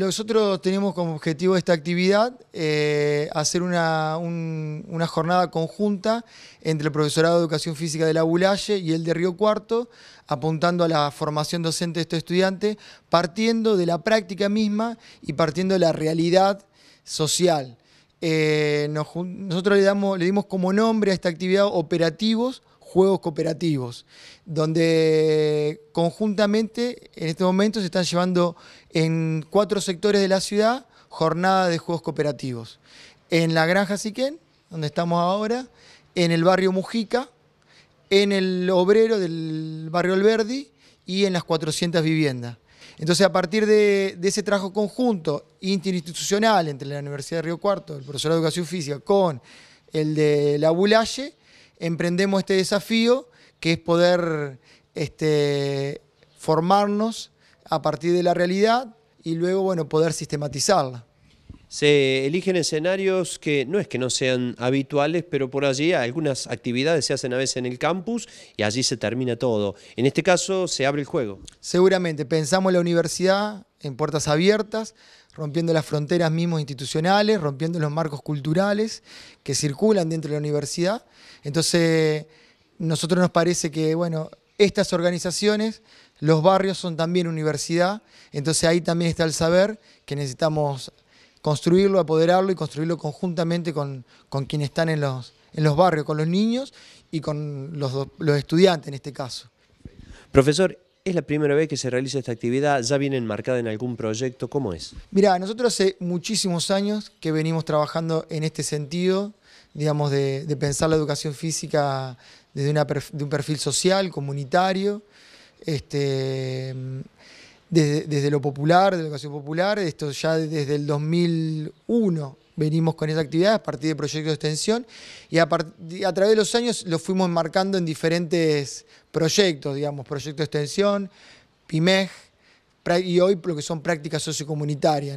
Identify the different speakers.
Speaker 1: Nosotros tenemos como objetivo esta actividad eh, hacer una, jornada conjunta entre el profesorado de Educación Física de la Bulalle y el de Río Cuarto, apuntando a la formación docente de estos estudiantes, partiendo de la práctica misma y partiendo de la realidad social. Eh, nosotros le, damos, le dimos como nombre a esta actividad operativos juegos cooperativos, donde conjuntamente en este momento se están llevando en cuatro sectores de la ciudad jornadas de juegos cooperativos. En la Granja Siquén, donde estamos ahora, en el barrio Mujica, en el obrero del barrio Alberdi y en las 400 viviendas. Entonces, a partir de, ese trabajo conjunto interinstitucional entre la Universidad de Río Cuarto, el profesor de Educación Física, con el de la Bulaye, emprendemos este desafío, que es poder este, formarnos a partir de la realidad y luego, bueno, poder sistematizarla
Speaker 2: se eligen escenarios que no es que no sean habituales, pero por allí algunas actividades se hacen a veces en el campus y allí se termina todo. En este caso se abre el juego.
Speaker 1: Seguramente, pensamos la universidad en puertas abiertas, rompiendo las fronteras mismos institucionales, rompiendo los marcos culturales que circulan dentro de la universidad. Entonces, nosotros nos parece que, bueno, estas organizaciones los barrios son también universidad, entonces ahí también está el saber que necesitamos construirlo, apoderarlo y construirlo conjuntamente con, quienes están en los, en los barrios, con los niños y con los, estudiantes en este caso.
Speaker 2: Profesor, es la primera vez que se realiza esta actividad, ya viene enmarcada en algún proyecto, ¿cómo es?
Speaker 1: Mira, nosotros hace muchísimos años que venimos trabajando en este sentido, digamos, de, pensar la educación física desde un perfil social, comunitario, este, desde, lo popular, de educación popular, esto ya desde el 2001 venimos con esa actividad a partir de proyectos de extensión y a, través de los años lo fuimos marcando en diferentes proyectos, digamos, proyectos de extensión, PIMEJ y hoy lo que son prácticas sociocomunitarias.